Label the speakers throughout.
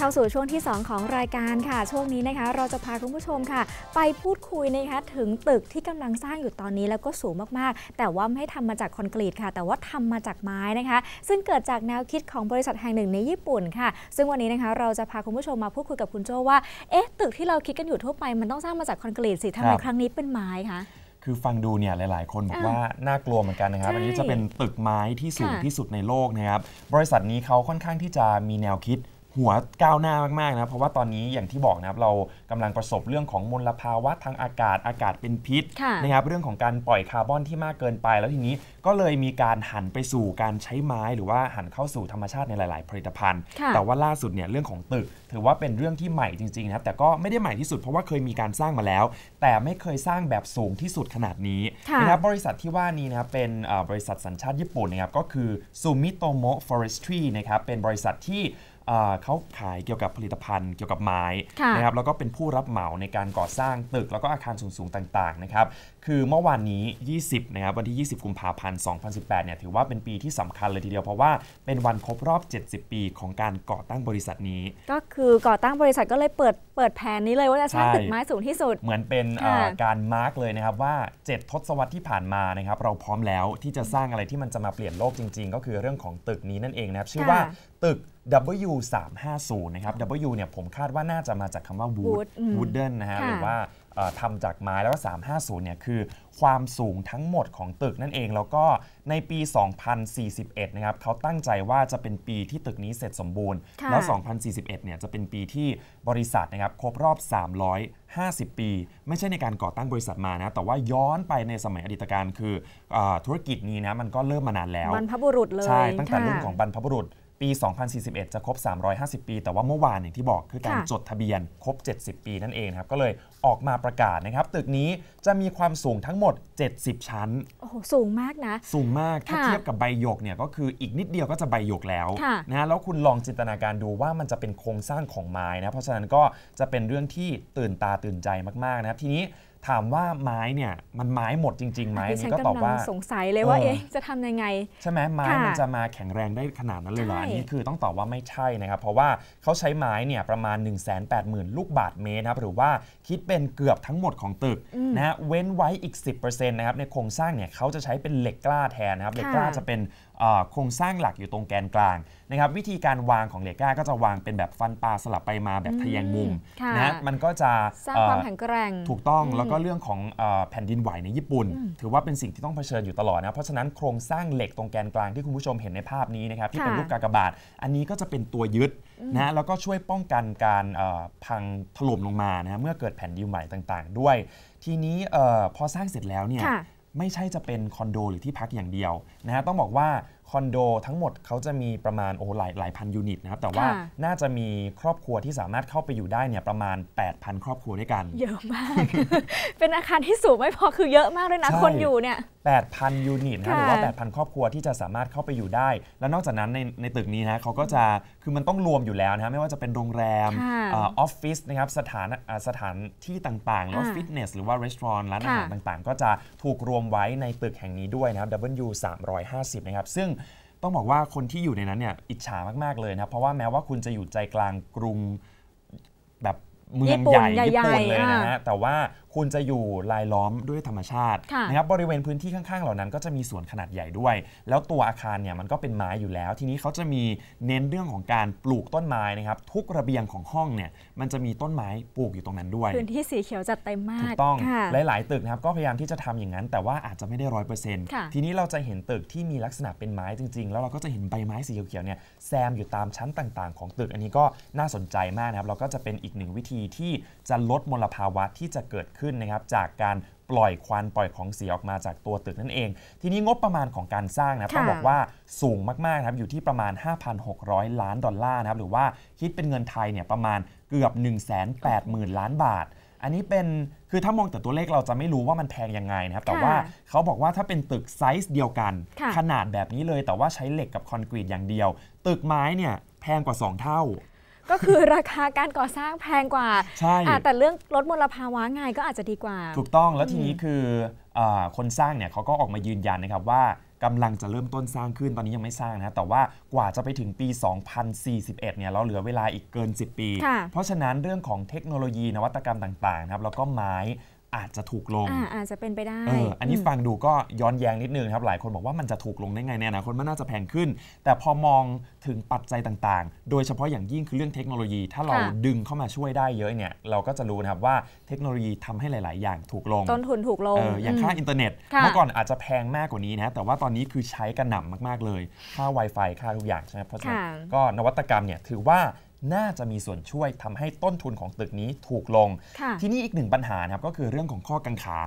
Speaker 1: เข้าสู่ช่วงที่ 2 ของรายการค่ะ ช่วงนี้นะคะ เราจะพาคุณผู้ชมค่ะ ไปพูดคุยนะคะถึงตึกที่กำลังสร้างอยู่ตอนนี้แล้วก็สูงมากๆ แต่ว่าไม่ทำมาจากคอนกรีตค่ะ แต่ว่าทำมาจากไม้นะคะ ซึ่งเกิดจากแนวคิดของบริษัทแห่งหนึ่งในญี่ปุ่นค่ะ ซึ่งวันนี้นะคะเราจะพาคุณผู้ชมมาพูดคุยกับคุณโจว่า เอ๊ะ ตึกที่เราคิดกันอยู่ทั่วไปมันต้องสร้างมาจากคอนกรีตสิทำไมครั้งนี้เป็นไม้คะ
Speaker 2: คือฟังดูเนี่ยหลายๆ คนบอกว่าน่ากลัวเหมือนกันนะครับอันนี้จะเป็นตึกไม้ที่สูงที่สุดในโลกนะครับบริษัทนี้เขาค่อนข้างที่จะมีแนวคิดหัวก้าวหน้ามากๆนะเพราะว่าตอนนี้อย่างที่บอกนะครับเรากำลังประสบเรื่องของมลภาวะทางอากาศอากาศเป็นพิษนะครับเรื่องของการปล่อยคาร์บอนที่มากเกินไป แล้วทีนี้ก็เลยมีการหันไปสู่การใช้ไม้ หรือว่าหันเข้าสู่ธรรมชาติในหลาย ๆ ผลิตภัณฑ์ แต่ว่าล่าสุดเนี่ยเรื่องของตึก ถือว่าเป็นเรื่องที่ใหม่จริง ๆ นะครับ แต่ก็ไม่ได้ใหม่ที่สุดเพราะว่าเคยมีการสร้างมาแล้ว แต่ไม่เคยสร้างแบบสูงที่สุดขนาดนี้นะครับบริษัทที่ว่านี้นะครับเป็นบริษัทสัญชาติญี่ปุ่นนะครับก็คือซูมิโตโมะฟอเรสทรีนะครับเป็นบริษัทที่เขาขายเกี่ยวกับผลิตภัณฑ์เกี่ยวกับไม้นะครับแล้วก็เป็นผู้รับเหมาในการก่อสร้างตึกแล้วก็อาคารสูงๆต่างๆนะครับคือเมื่อวานนี้ 20นะครับวันที่ 20กุมภาพันธ์2018เนี่ยถือว่าเป็นปีที่สำคัญเลยทีเดียวเพราะว่าเป็นวันครบรอบ 70 ปีของการก่อตั้งบริษัทนี้
Speaker 1: ก็คือก่อตั้งบริษัทก็เลยเปิดเปิดแผนนี้เลยว่าจะสร้างตึกไม้สูงที่สุด เ
Speaker 2: หมือนเป็นการมาร์กเลยนะครับว่า7ทศวรรษที่ผ่านมานะครับ เราพร้อมแล้วที่จะสร้างอะไรที่มันจะมาเปลี่ยนโลกจริง ๆ ก็คือเรื่องของตึกนี้นั่นเองนะครับชื่อว่าตึก W350 นะครับ W เนี่ยผมคาดว่าน่าจะมาจากคำว่า wood Wood e n นะฮะหรือว่าทำจากไม้แล้วก็350เนี่ยคือ ความสูงทั้งหมดของตึกนั่นเองแล้วก็ในปี 2041นะครับเขาตั้งใจว่าจะเป็นปีที่ตึกนี้เสร็จสมบูรณ์ แล้ว 2041เนี่ยจะเป็นปีที่บริษัทนะครับครบรอบ 350 ปี ไม่ใช่ในการก่อตั้งบริษัทมานะ แต่ว่าย้อนไปในสมัยอดีตการ คืออธุรกิจนี้นะมันก็เริ่มมานานแล้วบรรพบ
Speaker 1: ุรุษเลยใช่ตั้งแต่รุ่นของบ
Speaker 2: รรพบุรุษปี 2041 จะครบ 350 ปี แต่ว่าเมื่อวานอย่างที่บอกคือการจดทะเบียนครบ 70 ปีนั่นเองครับ ก็เลยออกมาประกาศนะครับ ตึกนี้จะมีความสูงทั้งหมด 70 ชั้น
Speaker 1: โอ้โห สูงมากนะ สูง
Speaker 2: มากถ้าเทียบกับใบหยกเนี่ยก็คืออีกนิดเดียวก็จะใบหยกแล้วนะ แล้วคุณลองจินตนาการดูว่ามันจะเป็นโครงสร้างของไม้นะ เพราะฉะนั้นก็จะเป็นเรื่องที่ตื่นตาตื่นใจมาก ๆ นะครับ ทีนี้ถามว่าไม้เนี่ยมันไม้หมดจริงๆไหมก็ตอบว่าสง
Speaker 1: สัยเลยว่าเอ๊ะจะทำยังไง
Speaker 2: ใช่ไหมไม้มันจะมาแข็งแรงได้ขนาดนั้นเลยเหรออันนี้คือต้องตอบว่าไม่ใช่นะครับ เพราะว่าเขาใช้ไม้เนี่ยประมาณ 1 8 0 0 0 0 ลูกบาทเมตรครับหรือว่าคิดเป็นเกือบทั้งหมดของตึกนะะเว้นไว้อีก 10%นะครับในโครงสร้างเนี่ยเขาจะใช้เป็นเหล็กกล้าแทนนะครับเหล็กกล้าจะเป็นโครงสร้างหลักอยู่ตรงแกนกลางนะครับวิธีการวางของเหล็กกล้าก็จะวางเป็นแบบฟันปลาสลับไปมาแบบทะแยงมุมนะมันก็จะสร้างความแข็ง
Speaker 1: แกร่งถูกต้องแล้วก็ว่าเรื่
Speaker 2: องของแผ่นดินไหวในญี่ปุ่น ถือว่าเป็นสิ่งที่ต้องเผชิญอยู่ตลอดนะเพราะฉะนั้นโครงสร้างเหล็กตรงแกนกลางที่คุณผู้ชมเห็นในภาพนี้นะครับที่เป็นรูปกากบาทอันนี้ก็จะเป็นตัวยึดนะแล้วก็ช่วยป้องกันการพังถล่มลงมานะเมื่อเกิดแผ่นดินไหวต่างๆ ด้วย ทีนี้พอสร้างเสร็จแล้วเนี่ยไม่ใช่จะเป็นคอนโด หรือที่พักอย่างเดียวนะฮะต้องบอกว่าคอนโดทั้งหมดเขาจะมีประมาณโอ้หลายหลายพันยูนิตนะครับแต่ว่าน่าจะมีครอบครัวที่สามารถเข้าไปอยู่ได้เนี่ยประมาณ 8,000 ครอบครัวด้วยกัน
Speaker 1: เยอะมาก เป็นอาคารที่สูงไม่พอคือเยอะมากเลยนะคนอยู่เนี่ย
Speaker 2: 8,000ยูนิตนะหรือว่า 8,000 ครอบครัวที่จะสามารถเข้าไปอยู่ได้ แล้วนอกจากนั้นในในตึกนี้นะเขาก็จะคือมันต้องรวมอยู่แล้วนะไม่ว่าจะเป็นโรงแรมออฟฟิศนะครับสถานสถานที่ต่างๆแล้วฟิตเนสหรือว่าร้านร้านอาหารต่าง ๆ ก็จะถูกรวมไว้ในตึกแห่งนี้ด้วยนะครับ W 350นะครับซึ่งต้องบอกว่าคนที่อยู่ในนั้นเนี่ย อิจฉามาก ๆ เลยนะครับเพราะว่าแม้ว่าคุณจะอยู่ใจกลางกรุง แบบเมืองใหญ่ญี่ปุ่นเลยนะฮะแต่ว่าคุณจะอยู่รายล้อมด้วยธรรมชาตินะครับบริเวณพื้นที่ข้างๆเหล่านั้น ก็จะมีสวนขนาดใหญ่ด้วย แล้วตัวอาคารเนี่ยมันก็เป็นไม้อยู่แล้ว ทีนี้เขาจะมีเน้นเรื่องของการปลูกต้นไม้นะครับทุกระเบียงของห้องเนี่ยมันจะมีต้นไม้ปลูกอยู่ตรงนั้นด้วย พื้
Speaker 1: นที่สีเขียวจัดเต็มมากถูกต้องหลา
Speaker 2: ย ๆตึกนะครับก็พยายามที่จะทำอย่างนั้น แต่ว่าอาจจะไม่ได้ร้อยเปอร์เซ็นต์ทีนี้เราจะเห็นตึกที่มีลักษณะเป็นไม้จริงๆ แล้วเราก็จะเห็นใบไม้สีเขียวๆเนี่ยแซมอยู่ตามชั้นต่างๆ ของตึก อันนี้ก็น่าสนใจมากนะครับเราก็จะเป็นอีกหนึ่งวิธีที่จะลดมลภาวะที่จะเกิดขึ้นึ้นนะครับจากการปล่อยควันปล่อยของเสียออกมาจากตัวตึกนั่นเอง ทีนี้งบประมาณของการสร้างนะต้องบอกว่าสูงมากๆครับอยู่ที่ประมาณ 5,600 ล้านดอลลาร์นะครับหรือว่าคิดเป็นเงินไทยเนี่ยประมาณเกือบ 180,000 ล้านบาท อันนี้เป็นคือถ้ามองแต่ตัวเลขเราจะไม่รู้ว่ามันแพงยังไงนะครับแต่ว่าเขาบอกว่าถ้าเป็นตึกไซส์เดียวกันขนาดแบบนี้เลยแต่ว่าใช้เหล็กกับคอนกรีตอย่างเดียว ตึกไม้เนี่ยแพงกว่า 2 เท่า
Speaker 1: ก็คือราคาการก่อสร้างแพงกว่าใช่แต่เรื่องลดมลภาวะไงก็อาจจะดีกว่า ถูกต้อง แล้วทีนี้ค
Speaker 2: ือคนสร้างเนี่ยเขาก็ออกมายืนยันนะครับว่ากำลังจะเริ่มต้นสร้างขึ้น ตอนนี้ยังไม่สร้างนะแต่ว่ากว่าจะไปถึงปี 2041 เนี่ยเราเหลือเวลาอีกเกิน 10 ปี เพราะฉะนั้นเรื่องของเทคโนโลยีนวัตกรรมต่างๆนะครับ แล้วก็ไม้อาจจะถูกลงอ
Speaker 1: าจจะเป็นไปได้อออันนี้ฟัง
Speaker 2: ดูก็ย้อนแย้งนิดนึงครับ หลายคนบอกว่ามันจะถูกลงได้ไงเนี่ยนะ คนมันน่าจะแพงขึ้น แต่พอมองถึงปัจจัยต่าง ๆ โดยเฉพาะอย่างยิ่งคือเรื่องเทคโนโลยี ถ้าเราดึงเข้ามาช่วยได้เยอะเนี่ย เราก็จะรู้นะครับว่าเทคโนโลยีทำให้หลายๆ อย่างถูกลง ต้นทุนถูกลงอออย่างค่าอินเทอร์เน็ตเมื่อก่อนอาจจะแพงมากกว่านี้นะ แต่ว่าตอนนี้คือใช้กระหน่ำมากๆเลย ค่า Wi-Fi ค่าทุกอย่างใช่ไหมเพราะฉะนั้นก็นวัตกรรมเนี่ยถือว่าน่าจะมีส่วนช่วยทำให้ต้นทุนของตึกนี้ถูกลง ที่นี่อีกหนึ่งปัญหาครับก็คือเรื่องของข้อกังขา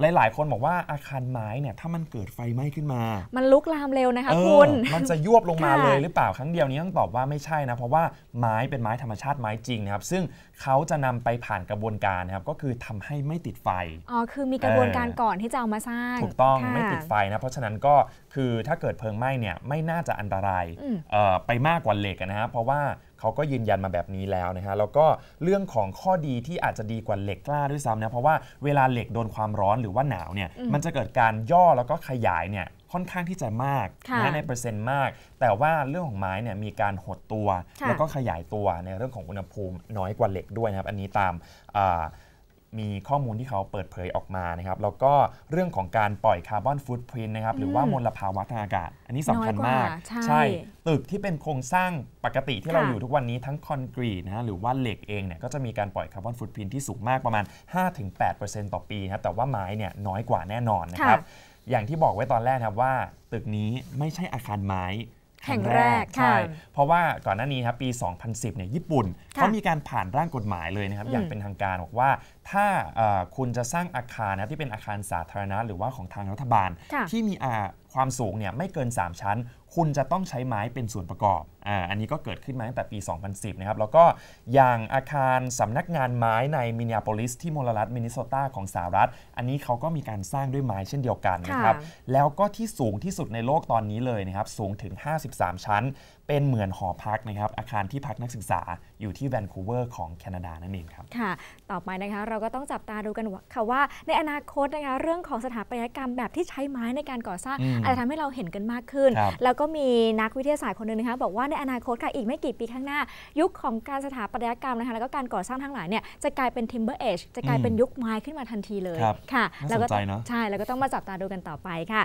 Speaker 2: หลายๆ คนบอกว่าอาคารไม้เนี่ยถ้ามันเกิดไฟไหม้ขึ้นมา
Speaker 1: มันลุกลามเร็วนะคะคุณ มันจะยวบลงมาเลยหรือเป
Speaker 2: ล่าครั้งเดียวนี้ต้องตอบว่าไม่ใช่นะเพราะว่าไม้เป็นไม้ธรรมชาติไม้จริงนะครับซึ่งเขาจะนำไปผ่านกระบวนการนะครับก็คือทำให้ไม่ติดไฟ
Speaker 1: อ๋อคือมีกระบวนการก่อนที่จะเอามาสร้างถูก
Speaker 2: ต้องไม่ติดไฟนะเพราะฉะนั้นก็คือถ้าเกิดเพลิงไหม้เนี่ยไม่น่าจะอันตรายไปมากกว่าเหล็กนะครับเพราะว่าเขาก็ยืนยันมาแบบนี้แล้วนะฮะ แล้วก็เรื่องของข้อดีที่อาจจะดีกว่าเหล็กกล้าด้วยซ้ำนะ เพราะว่าเวลาเหล็กโดนความร้อนหรือว่าหนาวเนี่ยมันจะเกิดการย่อแล้วก็ขยายเนี่ยค่อนข้างที่จะมากนะในเปอร์เซ็นต์มาก แต่ว่าเรื่องของไม้เนี่ยมีการหดตัว แล้วก็ขยายตัวในเรื่องของอุณหภูมิ น้อยกว่าเหล็กด้วยนะครับ อันนี้ตามมีข้อมูลที่เขาเปิดเผยออกมานะครับ แล้วก็เรื่องของการปล่อยคาร์บอนฟุตพิ้นนะครับ หรือว่ามลภาวะทางอากาศ อันนี้สำคัญมาก ใช่ ตึกที่เป็นโครงสร้างปกติที่เราอยู่ทุกวันนี้ทั้งคอนกรีตนะฮะหรือว่าเหล็กเองเนี่ยก็จะมีการปล่อยคาร์บอนฟุตพิ้นที่สูงมากประมาณ 5-8%ต่อปีนะครับ แต่ว่าไม้เนี่ยน้อยกว่าแน่นอนนะครับ อย่างที่บอกไว้ตอนแรกครับว่า ตึกนี้ไม่ใช่อาคารไม้แห่งแรกใช่เพราะว่าก่อนหน้านี้ครับปี 2010 เนี่ยญี่ปุ่นเขามีการผ่านร่างกฎหมายเลยนะครับ อย่างเป็นทางการบอกว่า ถ้าคุณจะสร้างอาคารนะที่เป็นอาคารสาธารณะ หรือว่าของทางรัฐบาลที่มีอาความสูงเนี่ยไม่เกิน 3 ชั้น คุณจะต้องใช้ไม้เป็นส่วนประกอบ อ่าอันนี้ก็เกิดขึ้นมาตั้งแต่ปี 2010 นะครับ แล้วก็อย่างอาคารสำนักงานไม้ในมินิอาโพลิสที่มลรัฐมินิโซตาของสหรัฐอันนี้เขาก็มีการสร้างด้วยไม้เช่นเดียวกันนะครับ แล้วก็ที่สูงที่สุดในโลกตอนนี้เลยนะครับ สูงถึง 53 ชั้นเป็นเหมือนหอพักนะครับ อาคารที่พักนักศึกษาอยู่ที่แวนคูเวอร์ของแคนาดานั่นเองครับ
Speaker 1: ค่ะต่อไปนะคะเราก็ต้องจับตาดูกันค่ะว่า ในอนาคตนะคะเรื่องของสถาปัตยกรรมแบบที่ใช้ไม้ในการก่อสร้างอาจจะทำให้เราเห็นกันมากขึ้น แล้วก็มีนักวิทยาศาสตร์คนหนึ่งนะคะบอกว่าในอนาคตค่ะอีกไม่กี่ปีข้างหน้า ยุคของการสถาปัตยกรรมนะคะแล้วก็การก่อสร้างทั้งหลายเนี่ยจะกลายเป็น timber age จะกลายเป็นยุคไม้ขึ้นมาทันทีเลยค่ะ แล้วก็ใช่แล้วก็ต้องมาจับตาดูกันต่อไปค่ะ